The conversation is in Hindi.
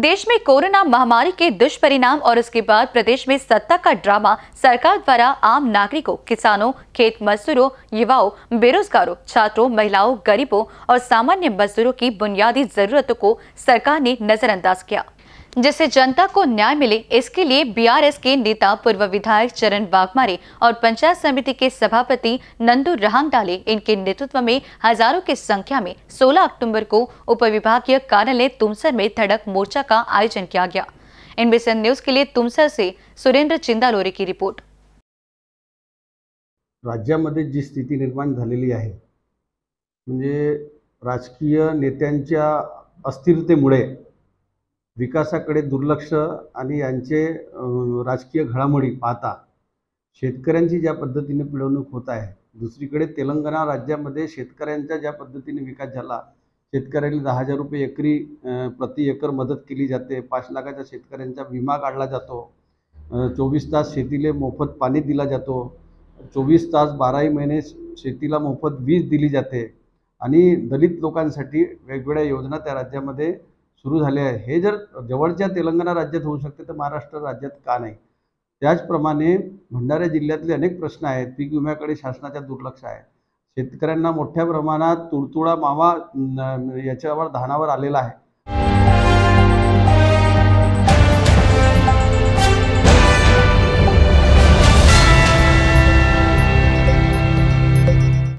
देश में कोरोना महामारी के दुष्परिणाम और उसके बाद प्रदेश में सत्ता का ड्रामा सरकार द्वारा आम नागरिकों किसानों खेत मजदूरों युवाओं बेरोजगारों छात्रों महिलाओं गरीबों और सामान्य मजदूरों की बुनियादी जरूरतों को सरकार ने नजरअंदाज किया जिससे जनता को न्याय मिले इसके लिए बीआरएस के नेता पूर्व विधायक चरण बागमारे और पंचायत समिति के सभापति नंदू रहांगडाले इनके नेतृत्व में हजारों की संख्या में 16 अक्टूबर को उप विभागीय कार्यालय तुमसर में धड़क मोर्चा का आयोजन किया गया इनबीसन न्यूज के लिए तुमसर से सुरेंद्र चिंदालोरे की रिपोर्ट राज्य मध्य जी स्थिति निर्माण है राजकीय नेत्या अस्थिरते विकासाकडे दुर्लक्ष आणि यांचे राजकीय घडामोडी पाहता शेतकऱ्यांची ज्या पद्धतीने पिळवणूक होत आहे दुसरीकडे तेलंगणा राज्यामध्ये शेतकऱ्यांचा ज्या पद्धतीने विकास झाला शेतकऱ्यांनी दहा हजार रुपये एकरी प्रति एकर मदत केली जाते पाच लाखाच्या शेतकऱ्यांचा विमा काढला जातो चोवीस तास शेतीले मोफत पाणी दिला जातो चोवीस तास बाराही महिने शेतीला मोफत वीज दिली जाते आणि दलित लोकांसाठी वेगवेगळ्या योजना त्या राज्यामध्ये सुरू झाले आहे हे जर जवळच्या तेलंगणा राज्यात होऊ शकते तर महाराष्ट्र राज्यात का नाही त्याचप्रमाणे भंडारा जिल्ह्यातले अनेक प्रश्न आहेत पीक विम्याकडे शासनाच्या दुर्लक्ष आहे शेतकऱ्यांना मोठ्या प्रमाणात तुडतुडा मावा याच्यावर धानावर आलेला आहे